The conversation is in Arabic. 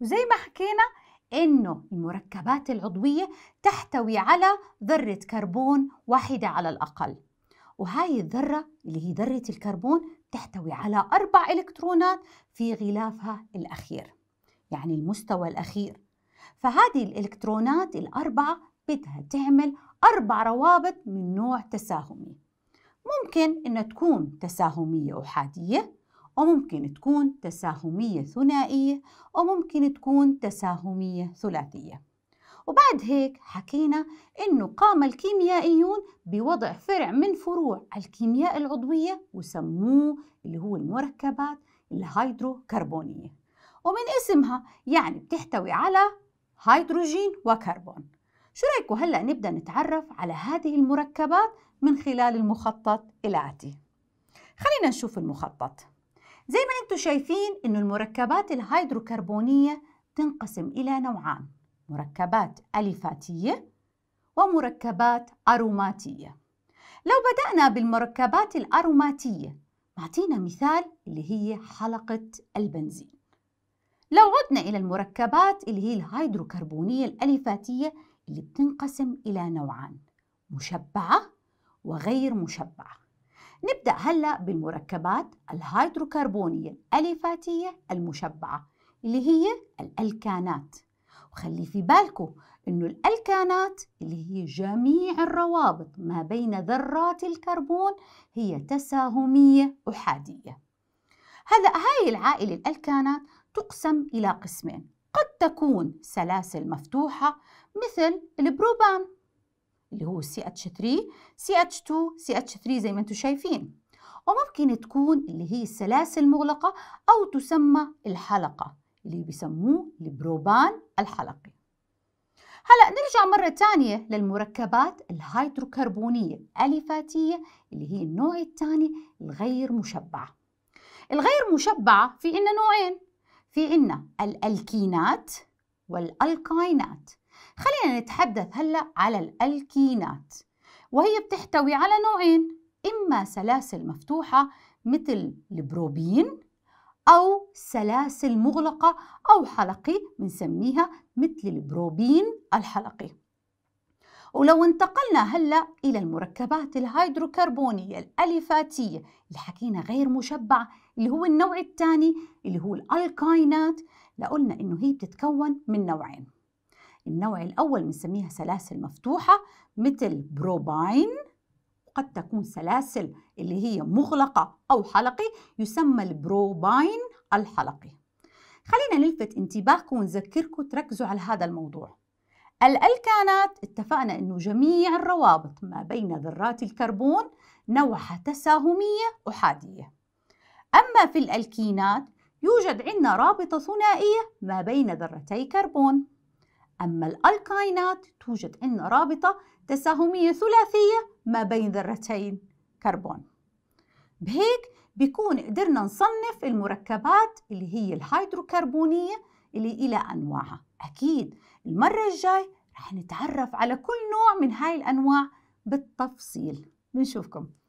وزي ما حكينا انه المركبات العضويه تحتوي على ذره كربون واحده على الاقل وهاي الذره اللي هي ذره الكربون تحتوي على اربع الكترونات في غلافها الاخير يعني المستوى الاخير فهذه الالكترونات الاربعه بدها تعمل اربع روابط من نوع تساهمي ممكن انها تكون تساهميه احاديه وممكن تكون تساهمية ثنائية وممكن تكون تساهمية ثلاثية وبعد هيك حكينا إنه قام الكيميائيون بوضع فرع من فروع الكيمياء العضوية وسموه اللي هو المركبات الهيدروكربونية ومن اسمها يعني بتحتوي على هيدروجين وكربون شو رأيكم هلأ نبدأ نتعرف على هذه المركبات من خلال المخطط الآتي خلينا نشوف المخطط زي ما انتم شايفين انه المركبات الهيدروكربونية تنقسم إلى نوعان مركبات أليفاتية ومركبات أروماتية لو بدأنا بالمركبات الأروماتية معطينا مثال اللي هي حلقة البنزين لو عدنا إلى المركبات اللي هي الهيدروكربونية الأليفاتية اللي بتنقسم إلى نوعان مشبعة وغير مشبعة نبدأ هلأ بالمركبات الهيدروكربونية الأليفاتية المشبعة اللي هي الألكانات وخلي في بالكو إنه الألكانات اللي هي جميع الروابط ما بين ذرات الكربون هي تساهمية أحادية هلأ هاي العائلة الألكانات تقسم إلى قسمين قد تكون سلاسل مفتوحة مثل البروبان اللي هو ch 3 ch 2 ch 3 زي ما انتم شايفين وممكن تكون اللي هي السلاسل المغلقة أو تسمى الحلقة اللي بيسموه البروبان الحلقي هلا نرجع مرة تانية للمركبات الهيدروكربونية الأليفاتية اللي هي النوع الثاني الغير مشبعة الغير مشبعة في إن نوعين في عنا الألكينات والألكينات خلينا نتحدث هلأ على الألكينات وهي بتحتوي على نوعين إما سلاسل مفتوحة مثل البروبين أو سلاسل مغلقة أو حلقي بنسميها مثل البروبين الحلقي ولو انتقلنا هلأ إلى المركبات الهيدروكربونية الأليفاتية اللي حكينا غير مشبع اللي هو النوع الثاني اللي هو الألكاينات لقلنا إنه هي بتتكون من نوعين النوع الأول بنسميها سلاسل مفتوحة مثل بروباين قد تكون سلاسل اللي هي مغلقة أو حلقي يسمى البروباين الحلقي خلينا نلفت انتباهكم ونذكركم تركزوا على هذا الموضوع الألكانات اتفقنا أنه جميع الروابط ما بين ذرات الكربون نوعها تساهمية أحادية أما في الألكينات يوجد عندنا رابطة ثنائية ما بين ذرتي كربون أما الألكاينات توجد عندنا رابطة تساهمية ثلاثية ما بين ذرتين كربون بهيك بيكون قدرنا نصنف المركبات اللي هي الهيدروكربونية اللي إلى أنواعها أكيد المرة الجاي رح نتعرف على كل نوع من هاي الأنواع بالتفصيل بنشوفكم